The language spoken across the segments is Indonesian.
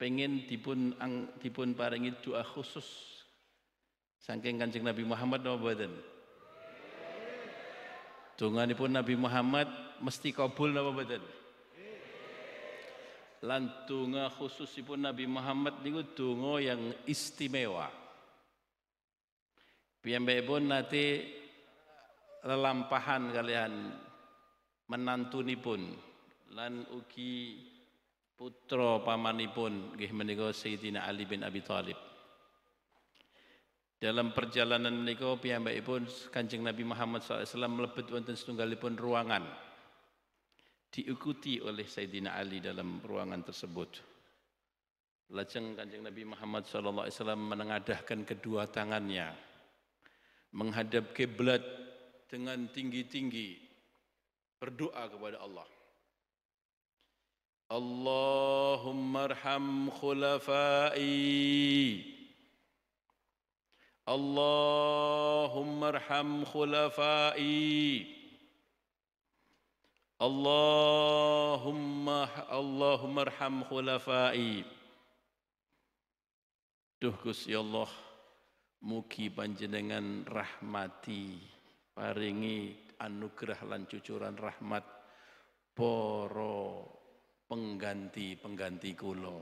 pengen dipun ang, dipun paringi doa khusus saking Kanjeng Nabi Muhammad napa tunga Donganipun Nabi Muhammad mesti kabul napa badan. Lan khusus khususipun Nabi Muhammad niku donga yang istimewa. Piyambakipun nanti lelampahan kalian pun lan ugi putra pamanipun nggih menika Sayyidina Ali bin Abi Thalib. Dalam perjalanan menika piyambakipun Kanjeng Nabi Muhammad SAW mlebet wonten setunggalipun ruangan. Diikuti oleh Sayyidina Ali dalam ruangan tersebut. Lajeng Kanjeng Nabi Muhammad SAW menengadahkan kedua tangannya menghadap kiblat dengan tinggi-tinggi berdoa kepada Allah. اللهم ارحم خلفائي اللهم ارحم خلفائي اللهم اللهم ارحم خلفائي Duh Gusti Allah, mugi panjenengan rahmati, paringi anugerah lan cucuran rahmat poro pengganti-pengganti kulo,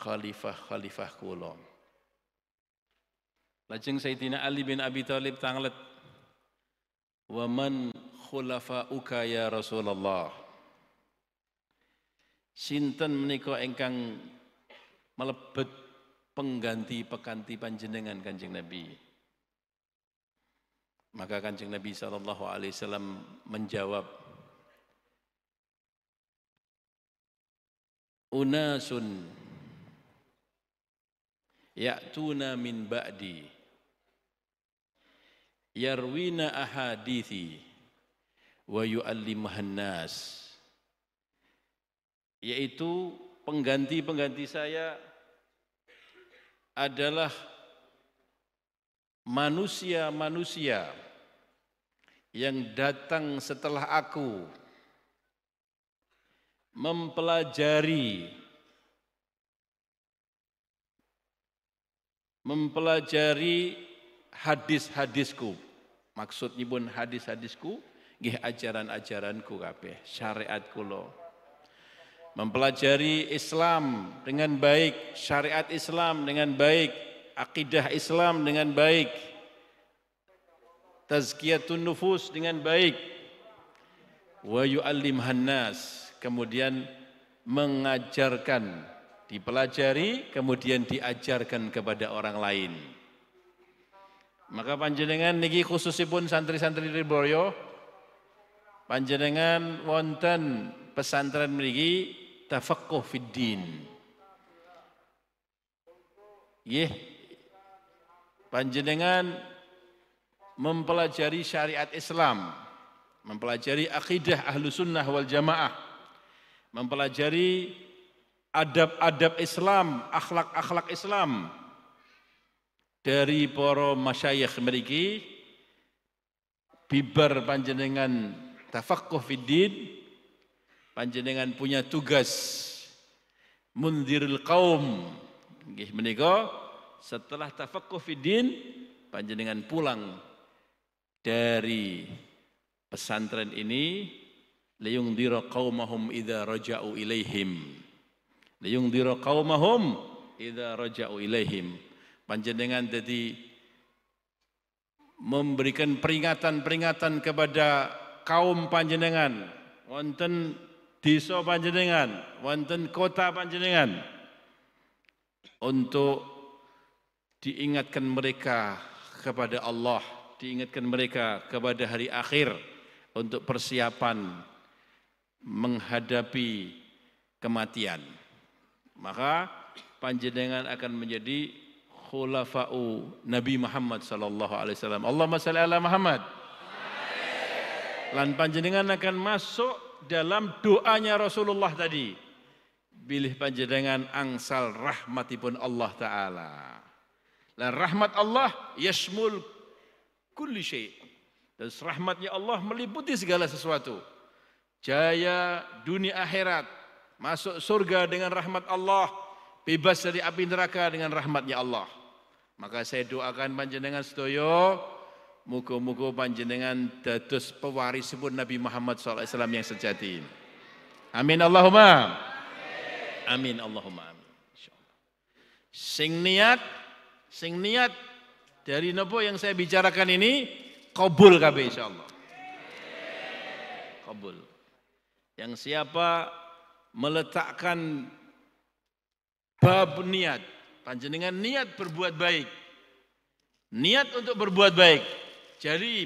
Khalifah-khalifah kulo. Lajeng Sayyidina Ali bin Abi Thalib tanglet wa man khulafa'uka ya Rasulullah. Sinten menika engkang melebet pengganti pekanti panjenengan Kanjeng Nabi. Maka Kanjeng Nabi saw menjawab unasun ya'tuna min ba'di yarwina ahadithi wa yu'allimahan nas yaitu pengganti-pengganti saya adalah manusia-manusia yang datang setelah aku mempelajari mempelajari hadis-hadisku. Maksudnya pun hadis-hadisku nggih ajaran-ajaranku kabeh, syariat lo, Mempelajari Islam dengan baik, syariat Islam dengan baik, akidah Islam dengan baik, tazkiyatun nufus dengan baik, wa yu'allimhan nas kemudian mengajarkan, dipelajari, kemudian diajarkan kepada orang lain. Maka panjenengan niki khususipun santri-santri Riboyo, panjenengan wonten pesantren mriki tafaqquh fid din. Yeh, panjenengan mempelajari syariat Islam, mempelajari akidah ahlu sunnah wal jamaah, mempelajari adab-adab Islam, akhlak-akhlak Islam dari para masyayikh mriki bibar panjenengan tafaqquh fiddin panjenengan punya tugas mundirul kaum, nggih setelah tafaqquh fiddin panjenengan pulang dari pesantren ini liyundira qaumahum idza raja'u ilaihim liyundira qaumahum idza raja'u ilaihim panjenengan jadi memberikan peringatan-peringatan kepada kaum panjenengan wonten desa panjenengan wonten kota panjenengan untuk diingatkan mereka kepada Allah diingatkan mereka kepada hari akhir untuk persiapan menghadapi kematian. Maka panjenengan akan menjadi khulafa'u Nabi Muhammad sallallahu alaihi wasallam. Allahumma ala Muhammad. Lan panjenengan akan masuk dalam doanya Rasulullah tadi. Bilih panjenengan angsal rahmatipun Allah taala. Lan rahmat Allah yasmul kulli syai'. Dan rahmatnya Allah meliputi segala sesuatu jaya dunia akhirat, masuk surga dengan rahmat Allah, bebas dari api neraka dengan rahmatnya Allah. Maka saya doakan panjenengan sedoyo, muga-muga panjenengan pewaris sebut Nabi Muhammad SAW yang sejati. Amin Allahumma. Amin Allahumma. Sing niat, sing niat dari nopo yang saya bicarakan ini kabul kabeh insyaallah. Kabul. Yang siapa meletakkan bab niat, panjenengan niat berbuat baik. Niat untuk berbuat baik. Jadi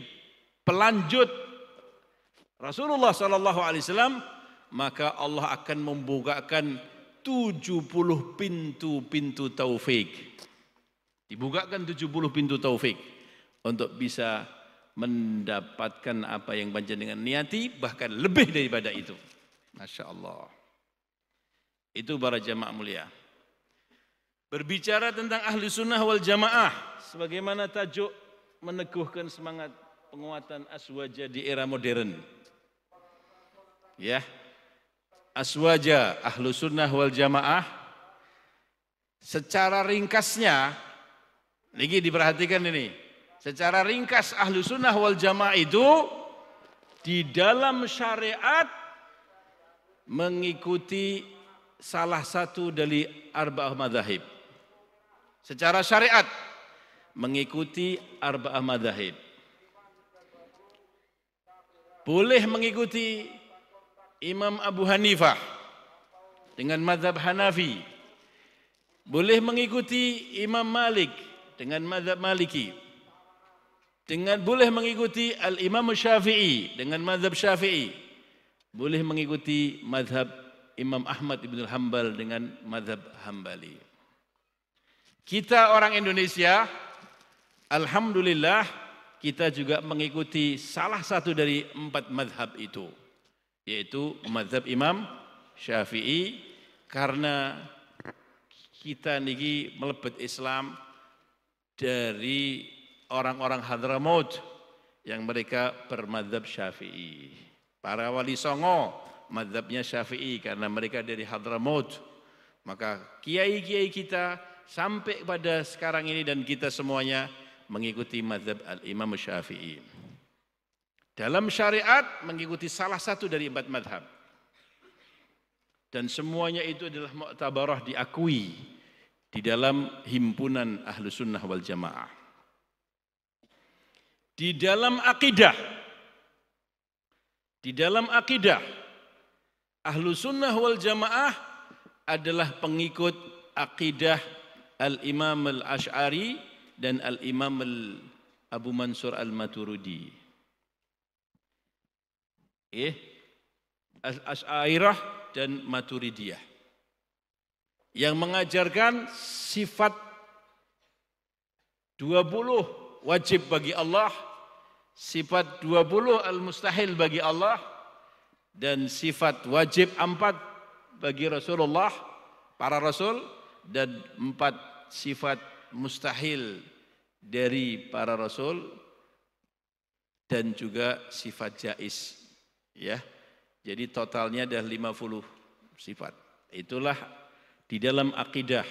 pelanjut Rasulullah sallallahu alaihi wasallam maka Allah akan membukakan 70 pintu-pintu taufik. Dibukakan 70 pintu taufik untuk bisa mendapatkan apa yang panjenengan niati bahkan lebih daripada itu. Masya Allah. Itu para jamaah mulia. Berbicara tentang ahli sunnah wal jamaah. Sebagaimana tajuk meneguhkan semangat penguatan aswaja di era modern. Ya. Aswaja ahlu sunnah wal jamaah. Secara ringkasnya. Lagi diperhatikan ini. Secara ringkas ahlu sunnah wal jamaah itu di dalam syariat mengikuti salah satu dari arba'ah madhahib. Secara syariat mengikuti arba'ah madhahib. Boleh mengikuti Imam Abu Hanifah dengan madhab Hanafi. Boleh mengikuti Imam Malik dengan madhab Maliki dengan boleh mengikuti al-Imam Syafi'i dengan mazhab Syafi'i. Boleh mengikuti mazhab Imam Ahmad Ibn al-Hambal dengan mazhab Hambali. Kita orang Indonesia, Alhamdulillah kita juga mengikuti salah satu dari empat mazhab itu. Yaitu mazhab Imam Syafi'i karena kita niki melebet Islam dari orang-orang Hadramaut yang mereka bermadhab syafi'i. Para wali songo madhabnya syafi'i karena mereka dari Hadramaut. Maka kiai-kiai kita sampai pada sekarang ini dan kita semuanya mengikuti madhab al-imam syafi'i. Dalam syariat mengikuti salah satu dari empat madhab. Dan semuanya itu adalah mu'tabarah diakui di dalam himpunan ahlu sunnah wal jamaah. Di dalam akidah, di dalam akidah, ahlu sunnah wal jamaah adalah pengikut akidah al-imam al-ash'ari dan al-imam al Abu Mansur al-Maturidi. Eh, Al-Ash'airah dan Maturidiyah. Yang mengajarkan sifat 20 wajib bagi Allah, sifat 20 al-mustahil bagi Allah, dan sifat wajib 4 bagi Rasulullah, para Rasul, dan 4 sifat mustahil dari para Rasul, dan juga sifat jais. ya. Jadi totalnya ada 50 sifat. Itulah di dalam akidah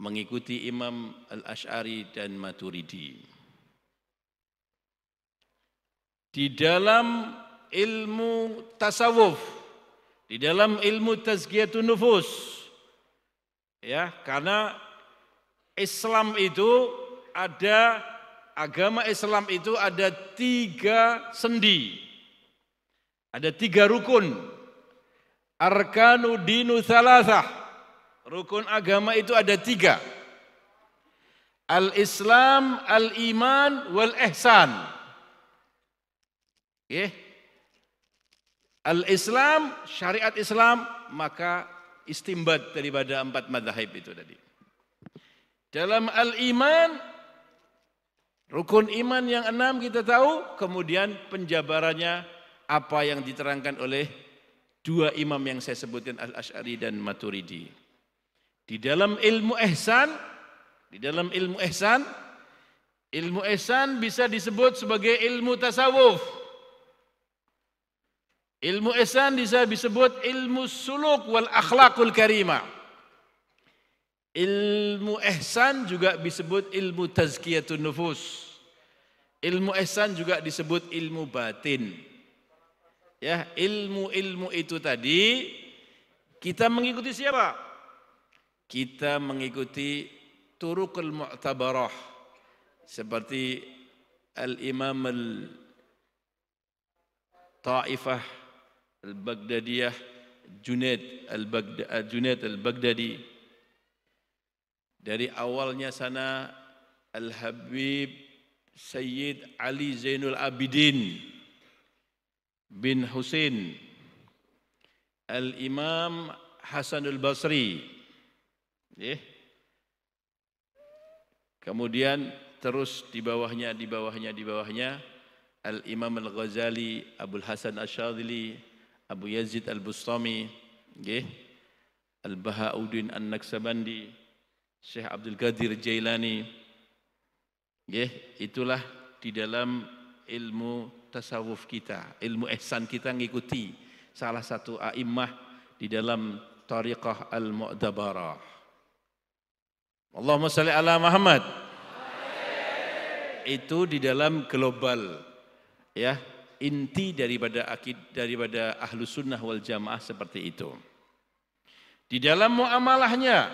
mengikuti Imam Al-Ash'ari dan Maturidi. Di dalam ilmu tasawuf, di dalam ilmu tazkiyatun nufus, ya karena Islam itu ada agama Islam itu ada tiga sendi, ada tiga rukun, arkanu dinu salasah. Rukun agama itu ada tiga. Al-Islam, Al-Iman, Wal-Ihsan. Okay. Al-Islam, syariat Islam, maka istimbat daripada empat madhab itu tadi. Dalam al-iman, rukun iman yang enam kita tahu, kemudian penjabarannya apa yang diterangkan oleh dua imam yang saya sebutkan Al-Ash'ari dan Maturidi. Di dalam ilmu ihsan, di dalam ilmu ihsan, ilmu ihsan bisa disebut sebagai ilmu tasawuf. Ilmu ihsan bisa disebut ilmu suluk wal akhlakul karimah. Ilmu ihsan juga disebut ilmu tazkiyatun nufus. Ilmu ihsan juga disebut ilmu batin. Ya, ilmu-ilmu itu tadi kita mengikuti siapa? kita mengikuti turukul mu'tabarah seperti Al-Imam Al-Ta'ifah Al-Baghdadiyah Junaid Al-Baghdadi eh, Junaid Al-Baghdadi dari awalnya sana Al-Habib Sayyid Ali Zainul Abidin bin husin Al-Imam Hasanul Basri Iya. Kemudian terus di bawahnya, di bawahnya, di bawahnya Al-Imam Al-Ghazali, Abu Hasan Al-Shadili, Abu Yazid Al-Bustami, yeah. Al-Bahauddin An-Naksabandi, Syekh Abdul Qadir Jailani. Itulah di dalam ilmu tasawuf kita, ilmu ihsan kita ngikuti salah satu a'immah di dalam tariqah al-mu'dabarah. Allahumma salli ala Muhammad. Itu di dalam global ya inti daripada akid daripada ahlu sunnah wal jamaah seperti itu. Di dalam muamalahnya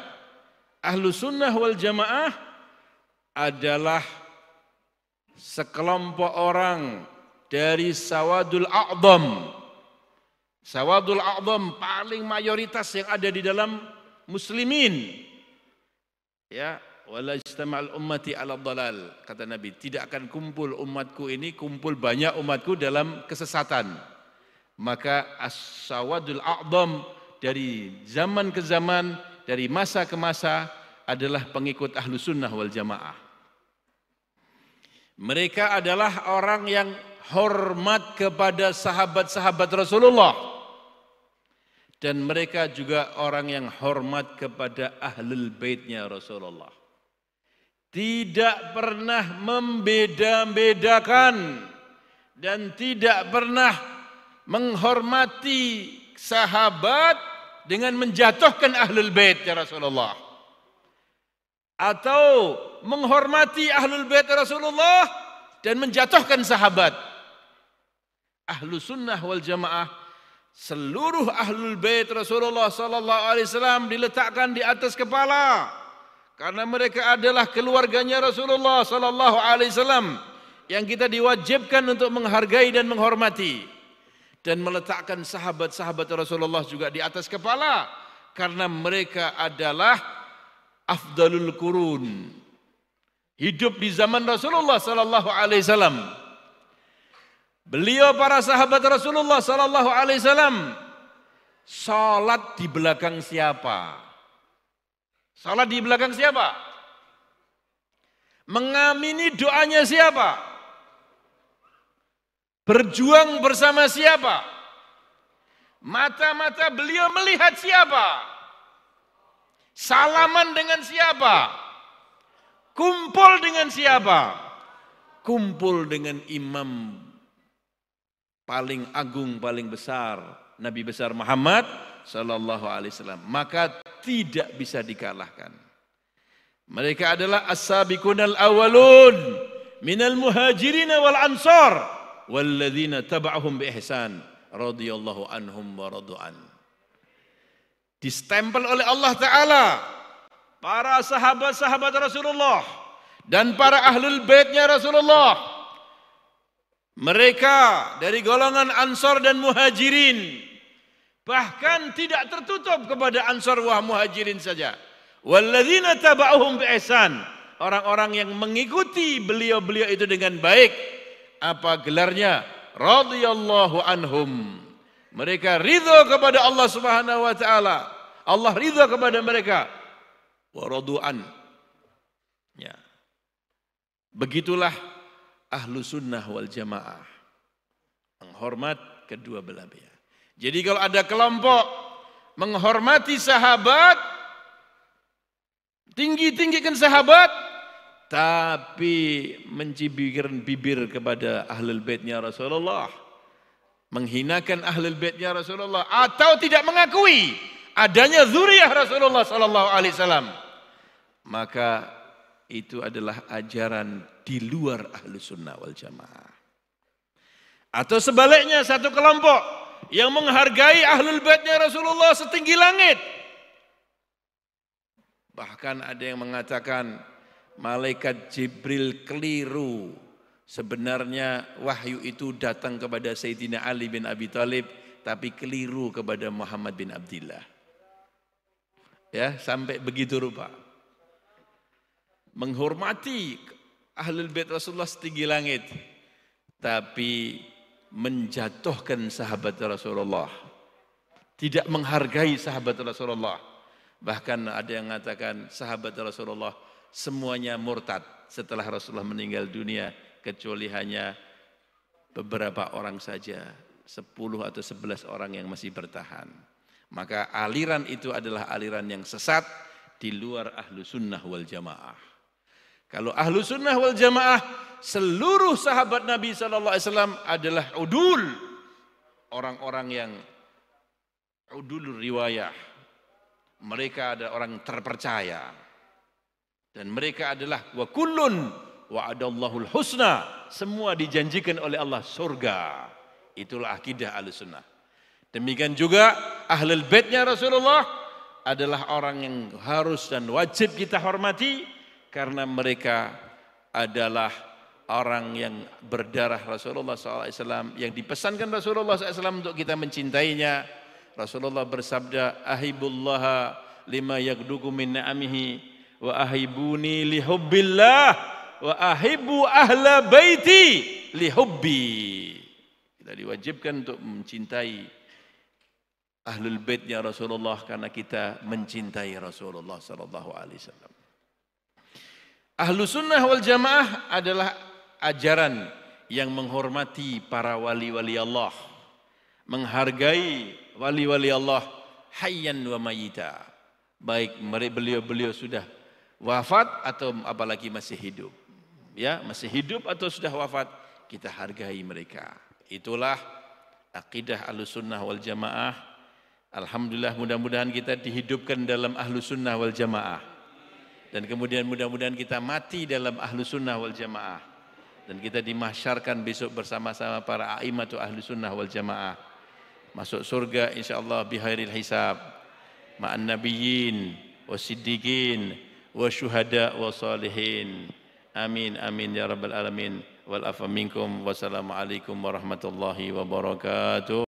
ahlu sunnah wal jamaah adalah sekelompok orang dari sawadul a'zam. Sawadul a'zam paling mayoritas yang ada di dalam muslimin ya wala ijtama'al ummati 'ala dalal kata Nabi tidak akan kumpul umatku ini kumpul banyak umatku dalam kesesatan maka as-sawadul a'dham dari zaman ke zaman dari masa ke masa adalah pengikut ahlu sunnah wal jamaah mereka adalah orang yang hormat kepada sahabat-sahabat Rasulullah dan mereka juga orang yang hormat kepada ahlul baitnya Rasulullah. Tidak pernah membeda-bedakan dan tidak pernah menghormati sahabat dengan menjatuhkan ahlul bait ya Rasulullah. Atau menghormati ahlul bait Rasulullah dan menjatuhkan sahabat. Ahlu sunnah wal jamaah seluruh ahlul bait Rasulullah sallallahu alaihi wasallam diletakkan di atas kepala karena mereka adalah keluarganya Rasulullah sallallahu alaihi wasallam yang kita diwajibkan untuk menghargai dan menghormati dan meletakkan sahabat-sahabat Rasulullah juga di atas kepala karena mereka adalah afdalul kurun hidup di zaman Rasulullah sallallahu alaihi wasallam Beliau para sahabat Rasulullah sallallahu alaihi wasallam salat di belakang siapa? Salat di belakang siapa? Mengamini doanya siapa? Berjuang bersama siapa? Mata-mata beliau melihat siapa? Salaman dengan siapa? Kumpul dengan siapa? Kumpul dengan imam paling agung, paling besar, Nabi besar Muhammad sallallahu alaihi wasallam, maka tidak bisa dikalahkan. Mereka adalah as-sabiqunal sabiqun awwalun minal muhajirin wal ansar walladzina tab'ahum bi ihsan radhiyallahu anhum wa radu'an. Distempel oleh Allah taala para sahabat-sahabat Rasulullah dan para ahlul baitnya Rasulullah mereka dari golongan Ansor dan Muhajirin bahkan tidak tertutup kepada Ansor wah Muhajirin saja. Walladzina taba'uhum bi'ihsan. Orang-orang yang mengikuti beliau-beliau itu dengan baik. Apa gelarnya? Radhiyallahu anhum. Mereka ridho kepada Allah Subhanahu wa taala. Allah ridho kepada mereka. Waradu'an. Ya. Begitulah ahlu sunnah wal jamaah. Menghormat kedua belah pihak. Jadi kalau ada kelompok menghormati sahabat, tinggi-tinggikan sahabat, tapi mencibirkan bibir kepada ahlul baitnya Rasulullah. Menghinakan ahlul baitnya Rasulullah atau tidak mengakui adanya zuriyah Rasulullah sallallahu alaihi wasallam. Maka itu adalah ajaran di luar ahlu sunnah wal jamaah. Atau sebaliknya satu kelompok yang menghargai ahlul baitnya Rasulullah setinggi langit. Bahkan ada yang mengatakan malaikat Jibril keliru. Sebenarnya wahyu itu datang kepada Sayyidina Ali bin Abi Thalib tapi keliru kepada Muhammad bin Abdullah. Ya, sampai begitu rupa menghormati ahlul bait Rasulullah setinggi langit tapi menjatuhkan sahabat Rasulullah tidak menghargai sahabat Rasulullah bahkan ada yang mengatakan sahabat Rasulullah semuanya murtad setelah Rasulullah meninggal dunia kecuali hanya beberapa orang saja 10 atau 11 orang yang masih bertahan maka aliran itu adalah aliran yang sesat di luar ahlu sunnah wal jamaah kalau ahlu sunnah wal jamaah, seluruh sahabat Nabi SAW adalah udul. Orang-orang yang udul riwayah. Mereka ada orang terpercaya. Dan mereka adalah wa wa'adallahul husna. Semua dijanjikan oleh Allah surga. Itulah akidah ahlu sunnah. Demikian juga ahlul baitnya Rasulullah adalah orang yang harus dan wajib kita hormati karena mereka adalah orang yang berdarah Rasulullah SAW yang dipesankan Rasulullah SAW untuk kita mencintainya. Rasulullah bersabda, Ahibullaha lima yagduku min na'amihi wa ahibuni lihubbillah wa ahibu ahla baiti lihubbi. Kita diwajibkan untuk mencintai ahlul baitnya Rasulullah karena kita mencintai Rasulullah sallallahu alaihi wasallam. Ahlu sunnah wal jamaah adalah ajaran yang menghormati para wali-wali Allah. Menghargai wali-wali Allah hayyan wa mayita. Baik beliau-beliau sudah wafat atau apalagi masih hidup. Ya, masih hidup atau sudah wafat, kita hargai mereka. Itulah akidah ahlu sunnah wal jamaah. Alhamdulillah mudah-mudahan kita dihidupkan dalam ahlu sunnah wal jamaah dan kemudian mudah-mudahan kita mati dalam ahlu sunnah wal jamaah dan kita dimahsyarkan besok bersama-sama para aimatu ahlu sunnah wal jamaah masuk surga insyaallah bihairil hisab ma'an nabiyyin wasiddiqin wasyuhada wasalihin amin amin ya rabbal alamin wal afa minkum wassalamu alaikum warahmatullahi wabarakatuh